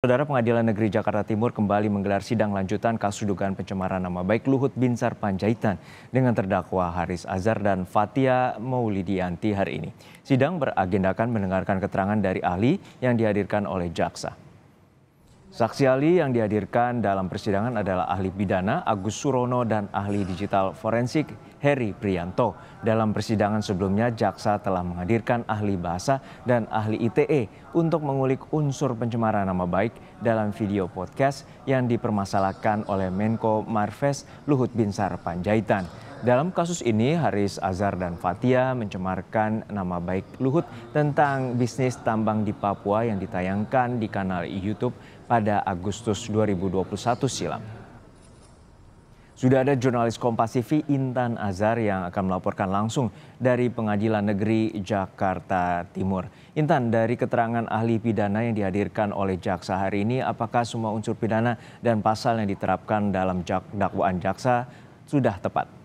Saudara Pengadilan Negeri Jakarta Timur kembali menggelar sidang lanjutan kasus dugaan pencemaran nama baik Luhut Binsar Panjaitan dengan terdakwa Haris Azhar dan Fatia Maulidianti hari ini. Sidang beragendakan mendengarkan keterangan dari ahli yang dihadirkan oleh jaksa. Saksi ahli yang dihadirkan dalam persidangan adalah ahli pidana Agus Surono dan ahli digital forensik Heri Prianto. Dalam persidangan sebelumnya, jaksa telah menghadirkan ahli bahasa dan ahli ITE untuk mengulik unsur pencemaran nama baik dalam video podcast yang dipermasalahkan oleh Menko Marves Luhut Binsar Panjaitan. Dalam kasus ini, Haris Azhar dan Fatia mencemarkan nama baik Luhut tentang bisnis tambang di Papua yang ditayangkan di kanal YouTube pada Agustus 2021 silam. Sudah ada jurnalis Kompas TV Intan Azhar yang akan melaporkan langsung dari Pengadilan Negeri Jakarta Timur. Intan, dari keterangan ahli pidana yang dihadirkan oleh jaksa hari ini, apakah semua unsur pidana dan pasal yang diterapkan dalam dakwaan jaksa sudah tepat?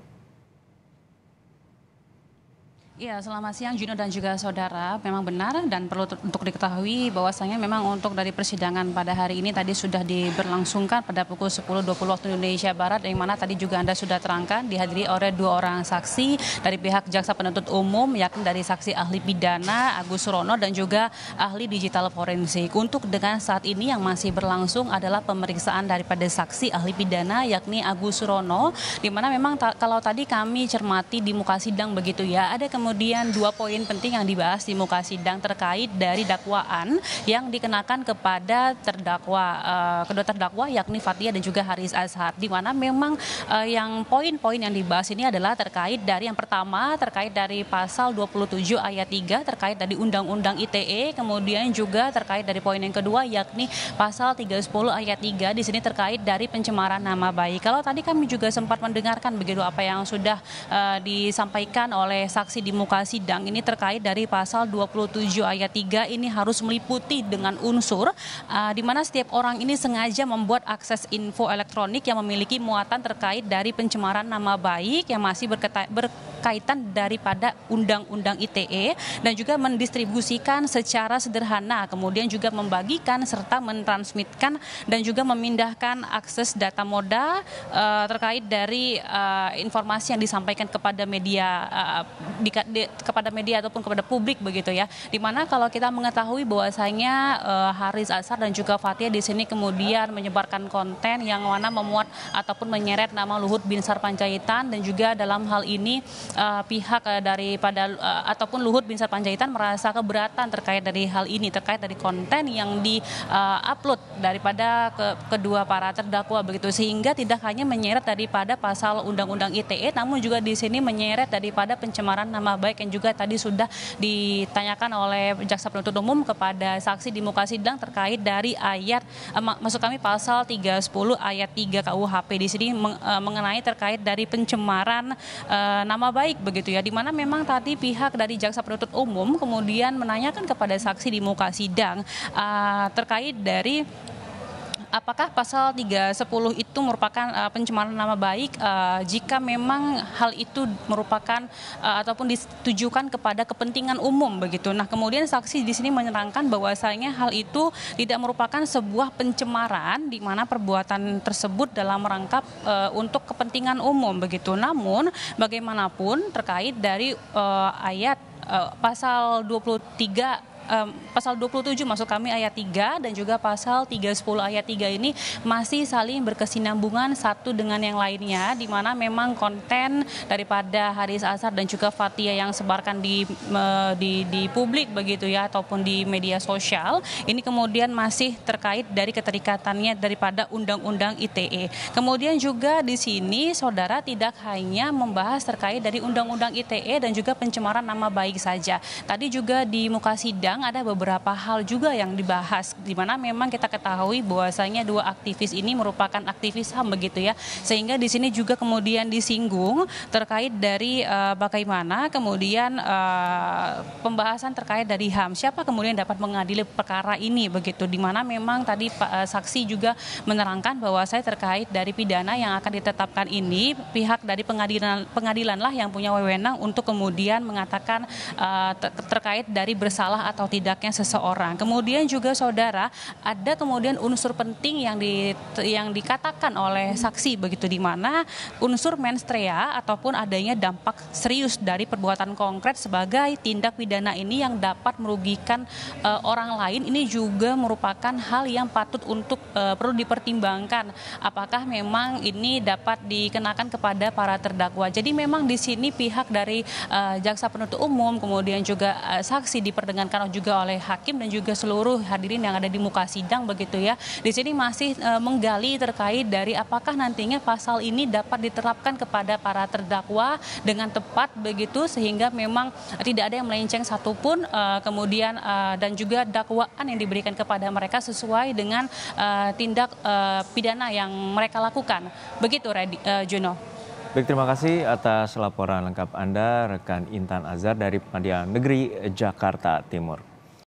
Ya, selamat siang Juno dan juga saudara. Memang benar dan perlu untuk diketahui bahwasanya memang untuk dari persidangan pada hari ini tadi sudah diberlangsungkan pada pukul 10.20 waktu Indonesia Barat yang mana tadi juga Anda sudah terangkan dihadiri oleh dua orang saksi dari pihak jaksa penuntut umum yakni dari saksi ahli pidana Agus Rono dan juga ahli digital forensik. Untuk dengan saat ini yang masih berlangsung adalah pemeriksaan daripada saksi ahli pidana yakni Agus Rono, di mana memang ta kalau tadi kami cermati di muka sidang begitu ya ada kemudian dua poin penting yang dibahas di muka sidang terkait dari dakwaan yang dikenakan kepada terdakwa uh, kedua terdakwa yakni Fatia dan juga Haris Azhar di mana memang uh, yang poin-poin yang dibahas ini adalah terkait dari yang pertama terkait dari pasal 27 ayat 3 terkait dari undang-undang ITE kemudian juga terkait dari poin yang kedua yakni pasal 310 ayat 3 di sini terkait dari pencemaran nama baik. Kalau tadi kami juga sempat mendengarkan begitu apa yang sudah uh, disampaikan oleh saksi di muka sidang ini terkait dari pasal 27 ayat 3 ini harus meliputi dengan unsur uh, di mana setiap orang ini sengaja membuat akses info elektronik yang memiliki muatan terkait dari pencemaran nama baik yang masih berketa kaitan daripada undang-undang ITE dan juga mendistribusikan secara sederhana kemudian juga membagikan serta mentransmitkan dan juga memindahkan akses data moda uh, terkait dari uh, informasi yang disampaikan kepada media uh, eh, di, di, kepada media ataupun kepada publik begitu ya dimana kalau kita mengetahui bahwasanya uh, Haris Asar dan juga Fatia di sini kemudian menyebarkan konten yang mana memuat ataupun menyeret nama Luhut Binsar Panjaitan dan juga dalam hal ini uh, pihak uh, daripada uh, ataupun Luhut Binsar Panjaitan merasa keberatan terkait dari hal ini terkait dari konten yang di-upload uh, daripada ke, kedua para terdakwa begitu sehingga tidak hanya menyeret daripada pasal undang-undang ITE namun juga di sini menyeret daripada pencemaran nama baik yang juga tadi sudah ditanyakan oleh jaksa penuntut umum kepada saksi di muka sidang terkait dari ayat uh, masuk kami pasal 310 ayat 3 KUHP di sini mengenai terkait dari pencemaran uh, nama baik baik begitu ya, dimana memang tadi pihak dari jaksa penuntut umum kemudian menanyakan kepada saksi di muka sidang uh, terkait dari apakah pasal 310 itu merupakan uh, pencemaran nama baik uh, jika memang hal itu merupakan uh, ataupun ditujukan kepada kepentingan umum begitu. Nah, kemudian saksi di sini menerangkan bahwasanya hal itu tidak merupakan sebuah pencemaran di mana perbuatan tersebut dalam rangka uh, untuk kepentingan umum begitu. Namun bagaimanapun terkait dari uh, ayat uh, pasal 23 um, pasal 27 masuk kami ayat 3 dan juga pasal 310 ayat 3 ini masih saling berkesinambungan satu dengan yang lainnya di mana memang konten daripada Haris Azhar dan juga Fatia yang sebarkan di di di publik begitu ya ataupun di media sosial ini kemudian masih terkait dari keterikatannya daripada undang-undang ITE. Kemudian juga di sini saudara tidak hanya membahas terkait dari undang-undang ITE dan juga pencemaran nama baik saja. Tadi juga di muka sidang sidang ada beberapa hal juga yang dibahas di mana memang kita ketahui bahwasanya dua aktivis ini merupakan aktivis HAM begitu ya. Sehingga di sini juga kemudian disinggung terkait dari uh, bagaimana kemudian uh, pembahasan terkait dari HAM siapa kemudian dapat mengadili perkara ini begitu di mana memang tadi uh, saksi juga menerangkan bahwa saya terkait dari pidana yang akan ditetapkan ini pihak dari pengadilan pengadilanlah yang punya wewenang untuk kemudian mengatakan uh, ter terkait dari bersalah atau atau tidaknya seseorang. Kemudian juga saudara ada kemudian unsur penting yang di, yang dikatakan oleh saksi begitu di mana unsur menstrea ataupun adanya dampak serius dari perbuatan konkret sebagai tindak pidana ini yang dapat merugikan e, orang lain ini juga merupakan hal yang patut untuk e, perlu dipertimbangkan apakah memang ini dapat dikenakan kepada para terdakwa. Jadi memang di sini pihak dari e, jaksa penuntut umum kemudian juga e, saksi diperdengarkan juga oleh hakim dan juga seluruh hadirin yang ada di muka sidang begitu ya. Di sini masih e, menggali terkait dari apakah nantinya pasal ini dapat diterapkan kepada para terdakwa dengan tepat begitu sehingga memang tidak ada yang melenceng satupun e, kemudian e, dan juga dakwaan yang diberikan kepada mereka sesuai dengan e, tindak e, pidana yang mereka lakukan. Begitu Redi, e, Juno. Baik, terima kasih atas laporan lengkap Anda, rekan Intan Azhar dari Pengadilan Negeri Jakarta Timur.